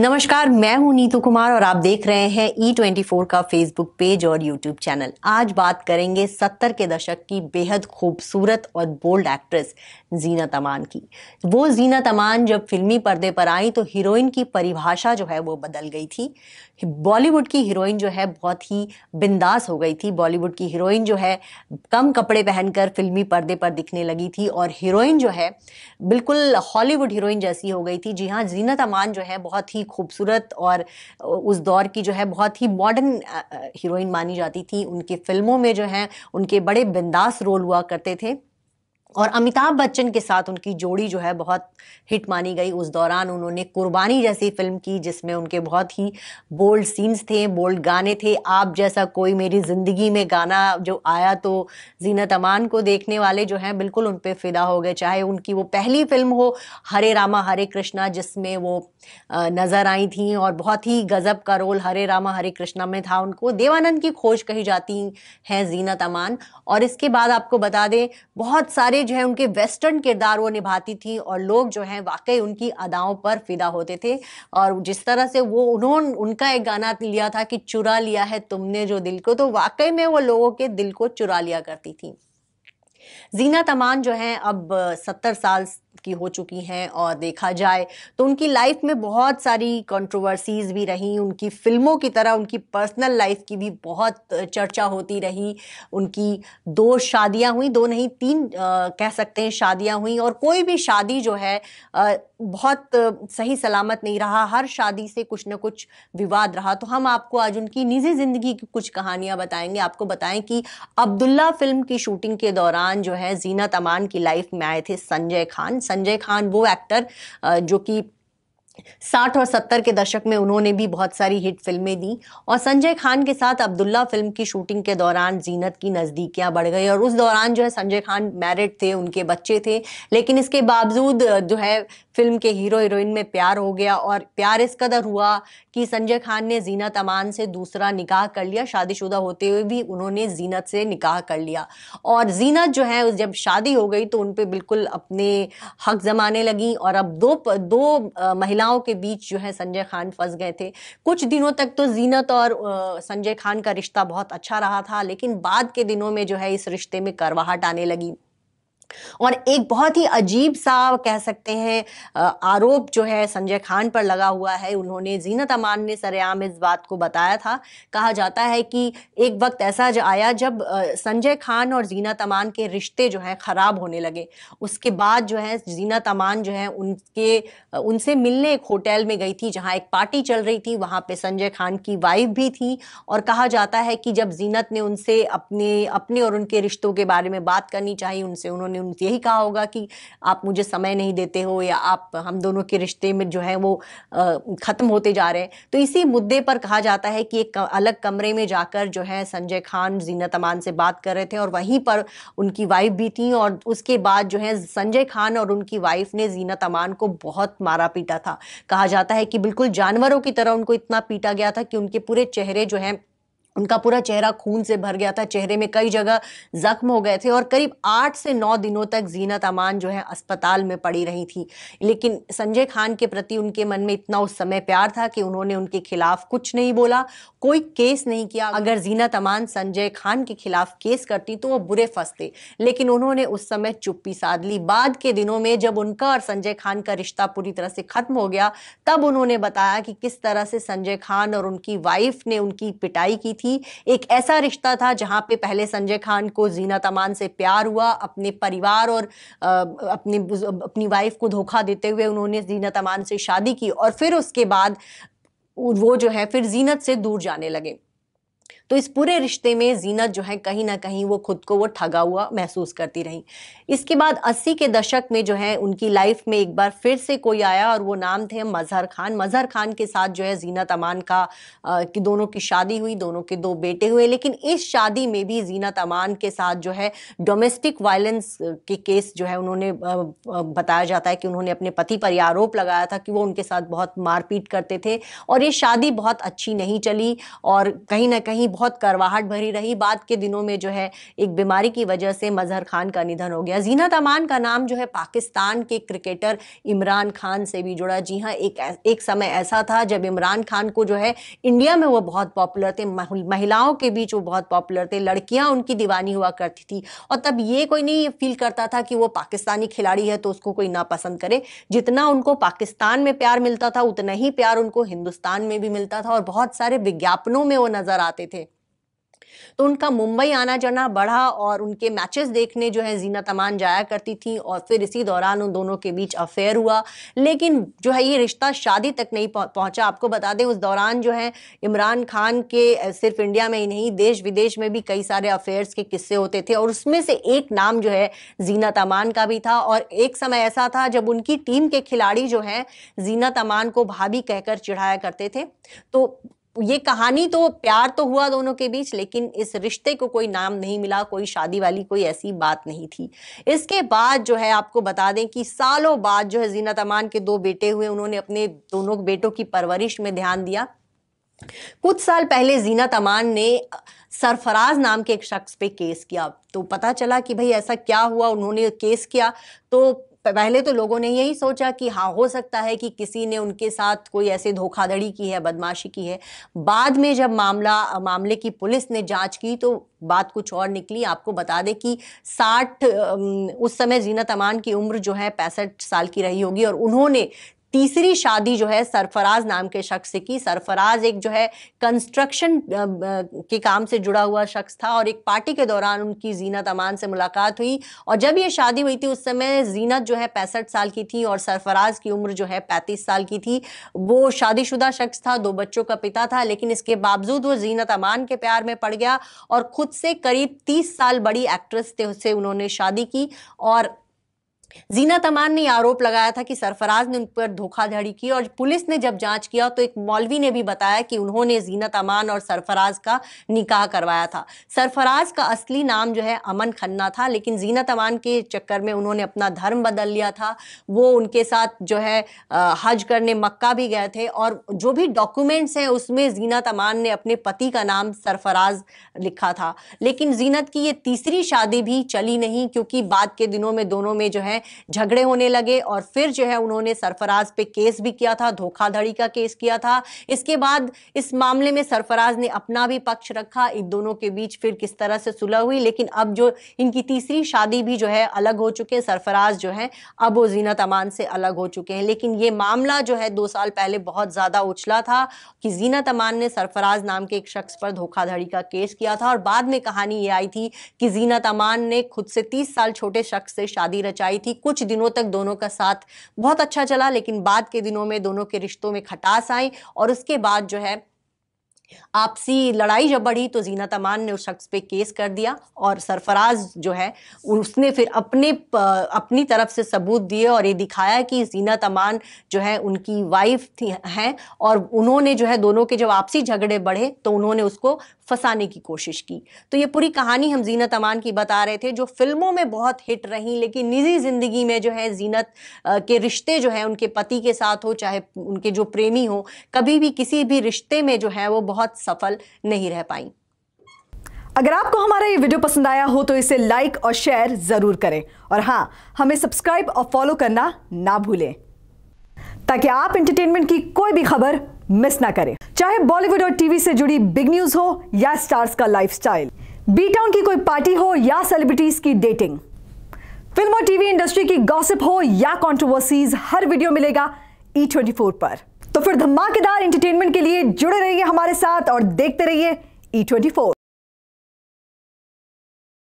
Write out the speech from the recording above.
नमस्कार मैं हूं नीतू कुमार और आप देख रहे हैं ई ट्वेंटी फोर का फेसबुक पेज और यूट्यूब चैनल आज बात करेंगे सत्तर के दशक की बेहद खूबसूरत और बोल्ड एक्ट्रेस जीना तमान की वो जीना तमान जब फिल्मी पर्दे पर आई तो हीरोइन की परिभाषा जो है वो बदल गई थी बॉलीवुड की हीरोइन जो है बहुत ही बिंदास हो गई थी बॉलीवुड की हीरोइन जो है कम कपड़े पहनकर फिल्मी पर्दे पर दिखने लगी थी और हीरोइन जो है बिल्कुल हॉलीवुड हीरोइन जैसी हो गई थी जी हाँ जीनत अमान जो है बहुत ही खूबसूरत और उस दौर की जो है बहुत ही मॉडर्न हीरोइन मानी जाती थी उनकी फ़िल्मों में जो है उनके बड़े बिंदास रोल हुआ करते थे और अमिताभ बच्चन के साथ उनकी जोड़ी जो है बहुत हिट मानी गई उस दौरान उन्होंने कुर्बानी जैसी फिल्म की जिसमें उनके बहुत ही बोल्ड सीन्स थे बोल्ड गाने थे आप जैसा कोई मेरी ज़िंदगी में गाना जो आया तो जीनत अमान को देखने वाले जो हैं बिल्कुल उन पर फिदा हो गए चाहे उनकी वो पहली फिल्म हो हरे रामा हरे कृष्णा जिसमें वो नज़र आई थी और बहुत ही गज़ब का रोल हरे रामा हरे कृष्णा में था उनको देवानंद की खोज कही जाती हैं जीनत अमान और इसके बाद आपको बता दें बहुत सारे किरदारें जो है उनके वेस्टर्न किरदार वो निभाती थी और लोग जो हैं वाकई उनकी अदाओं पर फिदा होते थे और जिस तरह से वो उन्होंने उनका एक गाना लिया था कि चुरा लिया है तुमने जो दिल को तो वाकई में वो लोगों के दिल को चुरा लिया करती थी जीना तमान जो हैं अब सत्तर साल की हो चुकी हैं और देखा जाए तो उनकी लाइफ में बहुत सारी कंट्रोवर्सीज भी रहीं उनकी फिल्मों की तरह उनकी पर्सनल लाइफ की भी बहुत चर्चा होती रही उनकी दो शादियां हुई दो नहीं तीन आ, कह सकते हैं शादियां हुई और कोई भी शादी जो है आ, बहुत सही सलामत नहीं रहा हर शादी से कुछ ना कुछ विवाद रहा तो हम आपको आज उनकी निजी ज़िंदगी की कुछ कहानियां बताएंगे आपको बताएं कि अब्दुल्ला फिल्म की शूटिंग के दौरान जो है जीना तमान की लाइफ में आए थे संजय खान संजय खान वो एक्टर जो कि साठ और सत्तर के दशक में उन्होंने भी बहुत सारी हिट फिल्में दी और संजय खान के साथ अब्दुल्ला फिल्म की शूटिंग के दौरान जीनत की नज़दीकियां बढ़ गई और उस दौरान जो है संजय खान मैरिड थे उनके बच्चे थे लेकिन इसके बावजूद जो है फिल्म के हीरो हीरोइन में प्यार हो गया और प्यार इस कदर हुआ कि संजय खान ने जीनत अमान से दूसरा निकाह कर लिया शादीशुदा होते हुए भी उन्होंने जीनत से निकाह कर लिया और जीनत जो है जब शादी हो गई तो उन पर बिल्कुल अपने हक जमाने लगी और अब दो दो महिलाओं के बीच जो है संजय खान फंस गए थे कुछ दिनों तक तो जीनत और संजय खान का रिश्ता बहुत अच्छा रहा था लेकिन बाद के दिनों में जो है इस रिश्ते में करवाहट आने लगी और एक बहुत ही अजीब सा कह सकते हैं आरोप जो है संजय खान पर लगा हुआ है उन्होंने जीनत अमान ने सरेआम इस बात को बताया था कहा जाता है कि एक वक्त ऐसा आया जब संजय खान और जीनत अमान के रिश्ते जो हैं ख़राब होने लगे उसके बाद जो है जीनत अमान जो है उनके उनसे मिलने एक होटल में गई थी जहाँ एक पार्टी चल रही थी वहाँ पर संजय खान की वाइफ भी थी और कहा जाता है कि जब जीनत ने उनसे अपने अपने और उनके रिश्तों के बारे में बात करनी चाहिए उनसे उन्होंने आपने उनसे यही कहा होगा कि आप मुझे समय नहीं देते हो या आप हम दोनों के रिश्ते में जो है वो ख़त्म होते जा रहे हैं तो इसी मुद्दे पर कहा जाता है कि एक अलग कमरे में जाकर जो है संजय खान जीनत अमान से बात कर रहे थे और वहीं पर उनकी वाइफ भी थी और उसके बाद जो है संजय खान और उनकी वाइफ ने जीनत अमान को बहुत मारा पीटा था कहा जाता है कि बिल्कुल जानवरों की तरह उनको इतना पीटा गया था कि उनके पूरे चेहरे जो है उनका पूरा चेहरा खून से भर गया था चेहरे में कई जगह जख्म हो गए थे और करीब आठ से नौ दिनों तक जीनत अमान जो है अस्पताल में पड़ी रही थी लेकिन संजय खान के प्रति उनके मन में इतना उस समय प्यार था कि उन्होंने उनके खिलाफ कुछ नहीं बोला कोई केस नहीं किया अगर जीनत अमान संजय खान के खिलाफ केस करती तो वो बुरे फंसते लेकिन उन्होंने उस समय चुप्पी साध ली बाद के दिनों में जब उनका और संजय खान का रिश्ता पूरी तरह से खत्म हो गया तब उन्होंने बताया कि किस तरह से संजय खान और उनकी वाइफ ने उनकी पिटाई की थी थी एक ऐसा रिश्ता था जहाँ पे पहले संजय खान को जीना तमान से प्यार हुआ अपने परिवार और अपने अपनी वाइफ को धोखा देते हुए उन्होंने जीना तमान से शादी की और फिर उसके बाद वो जो है फिर जीनत से दूर जाने लगे तो इस पूरे रिश्ते में जीनत जो है कहीं ना कहीं वो खुद को वो ठगा हुआ महसूस करती रही इसके बाद अस्सी के दशक में जो है उनकी लाइफ में एक बार फिर से कोई आया और वो नाम थे मजहर खान मजहर खान के साथ जो है जीनत अमान का कि दोनों की शादी हुई दोनों के दो बेटे हुए लेकिन इस शादी में भी जीनत अमान के साथ जो है डोमेस्टिक वायलेंस के केस जो है उन्होंने बताया जाता है कि उन्होंने अपने पति पर यह आरोप लगाया था कि वो उनके साथ बहुत मारपीट करते थे और ये शादी बहुत अच्छी नहीं चली और कहीं ना कहीं बहुत करवाहट भरी रही बाद के दिनों में जो है एक बीमारी की वजह से मजहर खान का निधन हो गया जीना तमान का नाम जो है पाकिस्तान के क्रिकेटर इमरान खान से भी जुड़ा जी हाँ एक एक समय ऐसा था जब इमरान खान को जो है इंडिया में वो बहुत पॉपुलर थे महिलाओं के बीच वो बहुत पॉपुलर थे लड़कियां उनकी दीवानी हुआ करती थी और तब ये कोई नहीं फील करता था कि वो पाकिस्तानी खिलाड़ी है तो उसको कोई नापसंद करे जितना उनको पाकिस्तान में प्यार मिलता था उतना ही प्यार उनको हिंदुस्तान में भी मिलता था और बहुत सारे विज्ञापनों में वो नज़र आते थे तो उनका मुंबई आना जाना बढ़ा और उनके मैचेस देखने जो है जीना तमान जाया करती थी और फिर इसी दौरान उन दोनों के बीच अफेयर हुआ लेकिन जो है ये रिश्ता शादी तक नहीं पहुंचा आपको बता दें उस दौरान जो है इमरान खान के सिर्फ इंडिया में ही नहीं देश विदेश में भी कई सारे अफेयर्स के किस्से होते थे और उसमें से एक नाम जो है जीना तमान का भी था और एक समय ऐसा था जब उनकी टीम के खिलाड़ी जो है जीना तमान को भाभी कहकर चिढ़ाया करते थे तो ये कहानी तो प्यार तो हुआ दोनों के बीच लेकिन इस रिश्ते को कोई नाम नहीं मिला कोई शादी वाली कोई ऐसी बात नहीं थी इसके बाद जो है आपको बता दें कि सालों बाद जो है जीना तमान के दो बेटे हुए उन्होंने अपने दोनों बेटों की परवरिश में ध्यान दिया कुछ साल पहले जीना तमान ने सरफराज नाम के एक शख्स पे केस किया तो पता चला कि भाई ऐसा क्या हुआ उन्होंने केस किया तो पहले तो लोगों ने यही सोचा कि हाँ हो सकता है कि किसी ने उनके साथ कोई ऐसे धोखाधड़ी की है बदमाशी की है बाद में जब मामला मामले की पुलिस ने जांच की तो बात कुछ और निकली आपको बता दें कि 60 उस समय जीना तमान की उम्र जो है पैंसठ साल की रही होगी और उन्होंने तीसरी शादी जो है सरफराज नाम के शख्स की सरफराज एक जो है कंस्ट्रक्शन के काम से जुड़ा हुआ शख्स था और एक पार्टी के दौरान उनकी जीनत अमान से मुलाकात हुई और जब ये शादी हुई थी उस समय जीनत जो है पैंसठ साल की थी और सरफराज की उम्र जो है पैंतीस साल की थी वो शादीशुदा शख्स था दो बच्चों का पिता था लेकिन इसके बावजूद वो जीनत अमान के प्यार में पड़ गया और ख़ुद से करीब तीस साल बड़ी एक्ट्रेस से उन्होंने शादी की और जीना तमान ने आरोप लगाया था कि सरफराज ने उन पर धोखाधड़ी की और पुलिस ने जब जांच किया तो एक मौलवी ने भी बताया कि उन्होंने जीना तमान और सरफराज का निकाह करवाया था सरफराज का असली नाम जो है अमन खन्ना था लेकिन जीना तमान के चक्कर में उन्होंने अपना धर्म बदल लिया था वो उनके साथ जो है हज करने मक्का भी गए थे और जो भी डॉक्यूमेंट्स हैं उसमें जीना तमान ने अपने पति का नाम सरफराज लिखा था लेकिन जीनत की ये तीसरी शादी भी चली नहीं क्योंकि बाद के दिनों में दोनों में जो है है झगड़े होने लगे और फिर जो है उन्होंने सरफराज पे केस भी किया था धोखाधड़ी का केस किया था इसके बाद इस मामले में सरफराज ने अपना भी पक्ष रखा इन दोनों के बीच फिर किस तरह से सुलह हुई लेकिन अब जो इनकी तीसरी शादी भी जो है अलग हो चुके हैं सरफराज जो है अब वो जीनत अमान से अलग हो चुके हैं लेकिन ये मामला जो है दो साल पहले बहुत ज़्यादा उछला था कि जीनत अमान ने सरफराज नाम के एक शख्स पर धोखाधड़ी का केस किया था और बाद में कहानी ये आई थी कि जीनत अमान ने खुद से तीस साल छोटे शख्स से शादी रचाई थी थी कुछ दिनों तक दोनों का साथ बहुत अच्छा चला लेकिन बाद के दिनों में दोनों के रिश्तों में खटास आई और उसके बाद जो है आपसी लड़ाई जब बढ़ी तो जीना तमान ने उस शख्स पे केस कर दिया और सरफराज जो है उसने फिर अपने अपनी तरफ से सबूत दिए और ये दिखाया कि जीना तमान जो है उनकी वाइफ थी हैं और उन्होंने जो है दोनों के जब आपसी झगड़े बढ़े तो उन्होंने उसको फंसाने की कोशिश की तो ये पूरी कहानी हम जीनत अमान की बता रहे थे जो फिल्मों में बहुत हिट रही लेकिन निजी ज़िंदगी में जो है जीनत के रिश्ते जो है उनके पति के साथ हो चाहे उनके जो प्रेमी हो कभी भी किसी भी रिश्ते में जो है वो बहुत बहुत सफल नहीं रह पाई अगर आपको हमारा ये वीडियो पसंद आया हो तो इसे लाइक और शेयर ज़रूर करें और हाँ हमें सब्सक्राइब और फॉलो करना ना भूलें ताकि आप एंटरटेनमेंट की कोई भी खबर मिस ना करें चाहे बॉलीवुड और टीवी से जुड़ी बिग न्यूज़ हो या स्टार्स का लाइफस्टाइल बी टाउन की कोई पार्टी हो या सेलिब्रिटीज़ की डेटिंग फिल्म और टीवी इंडस्ट्री की गॉसिप हो या कॉन्ट्रोवर्सीज हर वीडियो मिलेगा ई ट्वेंटी फोर पर तो फिर धमाकेदार एंटरटेनमेंट के लिए जुड़े रहिए हमारे साथ और देखते रहिए ई ट्वेंटी फोर